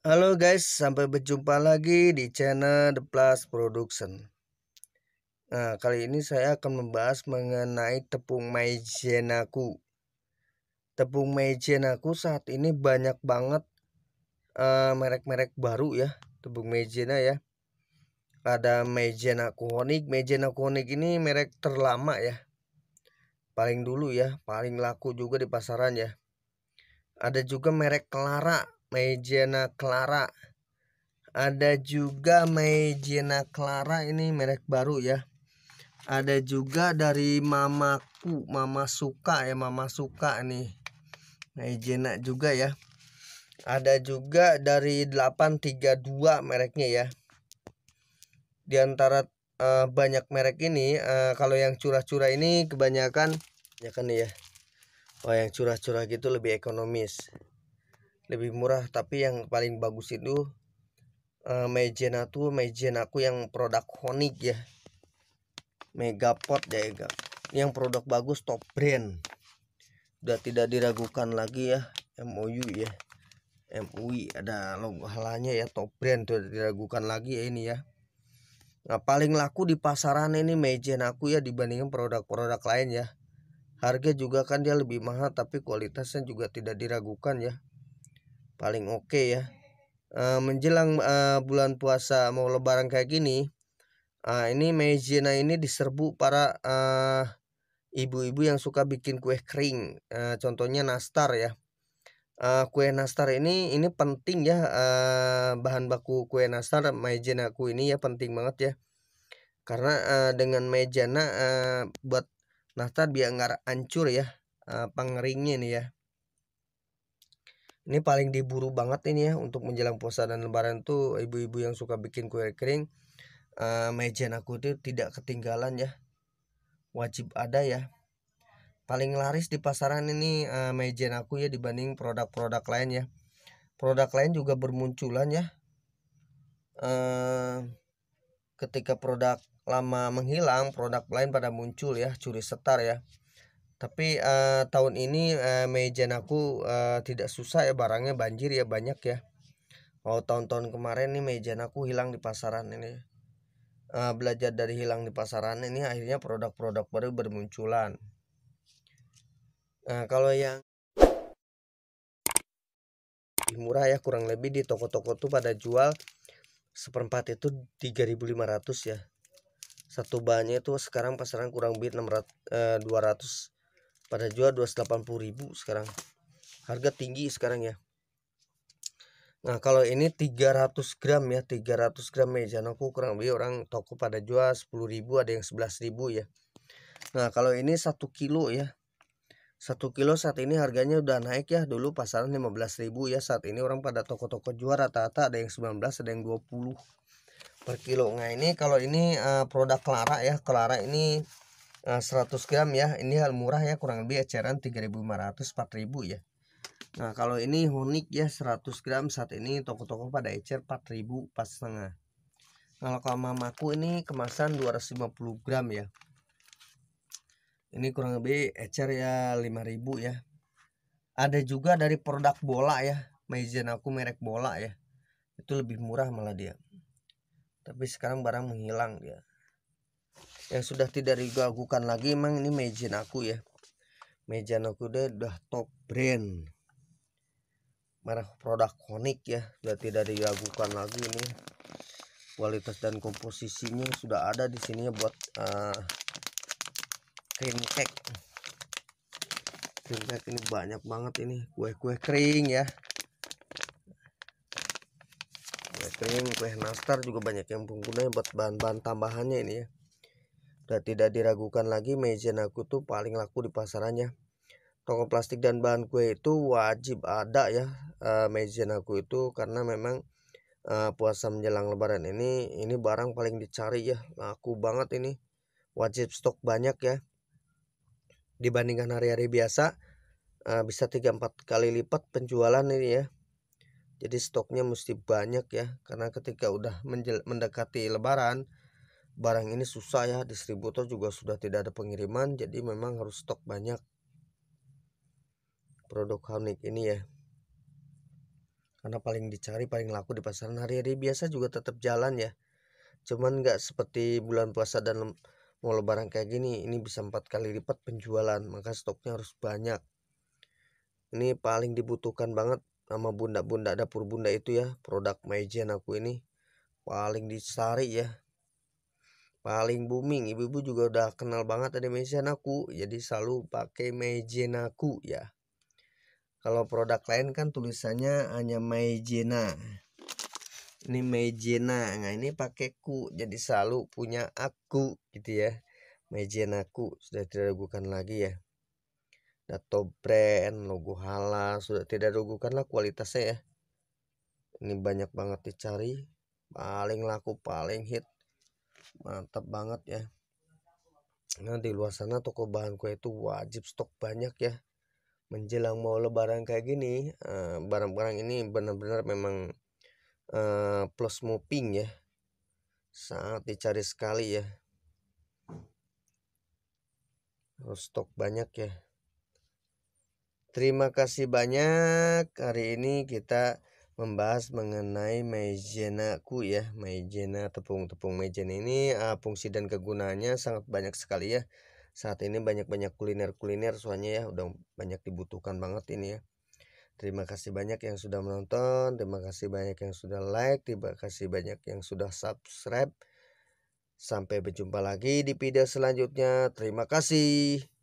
Halo guys, sampai berjumpa lagi di channel The Plus Production. Nah, kali ini saya akan membahas mengenai tepung maizena ku Tepung maizena ku saat ini banyak banget eh, merek-merek uh, baru ya, tepung maizena ya. Ada maizena honig, maizena honig ini merek terlama ya. Paling dulu ya, paling laku juga di pasaran ya. Ada juga merek Clara Maijena Clara ada juga Maijena Clara ini merek baru ya ada juga dari mamaku mama suka ya mama suka nih Maijena juga ya ada juga dari 832 mereknya ya di antara uh, banyak merek ini uh, kalau yang curah-curah ini kebanyakan ya kan ya oh yang curah-curah gitu lebih ekonomis lebih murah tapi yang paling bagus itu uh, eh, Mejena tuh Mejena aku yang produk Honig ya Megapod ya yang produk bagus top brand udah tidak diragukan lagi ya MOU ya MUI ada logo halanya ya top brand tuh diragukan lagi ya ini ya Nah paling laku di pasaran ini Mejena aku ya dibandingkan produk-produk lain ya Harga juga kan dia lebih mahal tapi kualitasnya juga tidak diragukan ya paling oke okay ya uh, menjelang uh, bulan puasa mau lebaran kayak gini uh, ini Mejena ini diserbu para ibu ibu-ibu yang suka bikin kue kering uh, contohnya nastar ya uh, kue nastar ini ini penting ya uh, bahan baku kue nastar maizena aku ini ya penting banget ya karena uh, dengan maizena uh, buat nastar biar nggak hancur ya uh, pengeringnya nih ya ini paling diburu banget ini ya untuk menjelang puasa dan lebaran tuh ibu-ibu yang suka bikin kue kering. Uh, eh, Mejen aku itu tidak ketinggalan ya. Wajib ada ya. Paling laris di pasaran ini uh, eh, mejen aku ya dibanding produk-produk lain ya. Produk lain juga bermunculan ya. Uh, ketika produk lama menghilang, produk lain pada muncul ya, curi setar ya tapi uh, tahun ini uh, eh, mejen aku uh, tidak susah ya barangnya banjir ya banyak ya oh tahun-tahun kemarin nih mejen aku hilang di pasaran ini uh, belajar dari hilang di pasaran ini akhirnya produk-produk baru bermunculan nah kalau yang murah ya kurang lebih di toko-toko tuh pada jual seperempat itu 3500 ya satu bahannya itu sekarang pasaran kurang lebih 600 eh, 200 pada jual 280.000 sekarang harga tinggi sekarang ya Nah kalau ini 300 gram ya 300 gram meja mejanaku nah, kurang lebih orang toko pada jual 10000 ada yang 11000 ya Nah kalau ini 1 kilo ya 1 kilo saat ini harganya udah naik ya dulu pasaran 15000 ya saat ini orang pada toko-toko jual rata-rata ada yang 19 ada yang 20 per kilo Nah ini kalau ini uh, produk Clara ya Clara ini 100 eh, gram ya. Ini hal murah ya, kurang lebih eceran 3.500 4.000 ya. Nah, kalau ini honik ya 100 gram saat ini toko-toko pada ecer 4.000 pas setengah. Nah, kalau mamaku ini kemasan 250 gram ya. Ini kurang lebih ecer ya 5.000 ya. Ada juga dari produk bola ya. Mejen aku merek bola ya. Itu lebih murah malah dia. Tapi sekarang barang menghilang ya yang sudah tidak diragukan lagi emang ini mejen aku ya mejen aku udah, udah top brand merah produk konik ya sudah tidak diragukan lagi ini kualitas dan komposisinya sudah ada di sini buat uh, cake cream cake ini banyak banget ini kue-kue kering ya kue kering kue nastar juga banyak yang penggunanya buat bahan-bahan tambahannya ini ya dan tidak diragukan lagi meja aku tuh paling laku di pasarannya. Toko plastik dan bahan kue itu wajib ada ya uh, eh, meja aku itu karena memang uh, puasa menjelang lebaran ini ini barang paling dicari ya laku banget ini wajib stok banyak ya dibandingkan hari-hari biasa uh, bisa 3-4 kali lipat penjualan ini ya jadi stoknya mesti banyak ya karena ketika udah mendekati lebaran barang ini susah ya distributor juga sudah tidak ada pengiriman jadi memang harus stok banyak produk harnik ini ya karena paling dicari paling laku di pasaran hari-hari biasa juga tetap jalan ya cuman nggak seperti bulan puasa dan mau lebaran kayak gini ini bisa empat kali lipat penjualan maka stoknya harus banyak ini paling dibutuhkan banget sama bunda-bunda dapur bunda itu ya produk Meijen aku ini paling dicari ya paling booming ibu-ibu juga udah kenal banget ada mejen aku jadi selalu pakai mejen aku ya kalau produk lain kan tulisannya hanya mejena ini mejena nah ini pakai ku jadi selalu punya aku gitu ya mejen aku sudah tidak ragukan lagi ya top brand logo halal sudah tidak ragukan lah kualitasnya ya ini banyak banget dicari paling laku paling hit mantap banget ya nah di luar sana toko bahan kue itu wajib stok banyak ya menjelang mau lebaran kayak gini eh, barang-barang uh, ini benar-benar memang uh, plus moving ya sangat dicari sekali ya harus stok banyak ya terima kasih banyak hari ini kita membahas mengenai maizena ku ya maizena tepung-tepung maizena ini uh, fungsi dan kegunaannya sangat banyak sekali ya saat ini banyak-banyak kuliner-kuliner soalnya ya udah banyak dibutuhkan banget ini ya terima kasih banyak yang sudah menonton terima kasih banyak yang sudah like terima kasih banyak yang sudah subscribe sampai berjumpa lagi di video selanjutnya terima kasih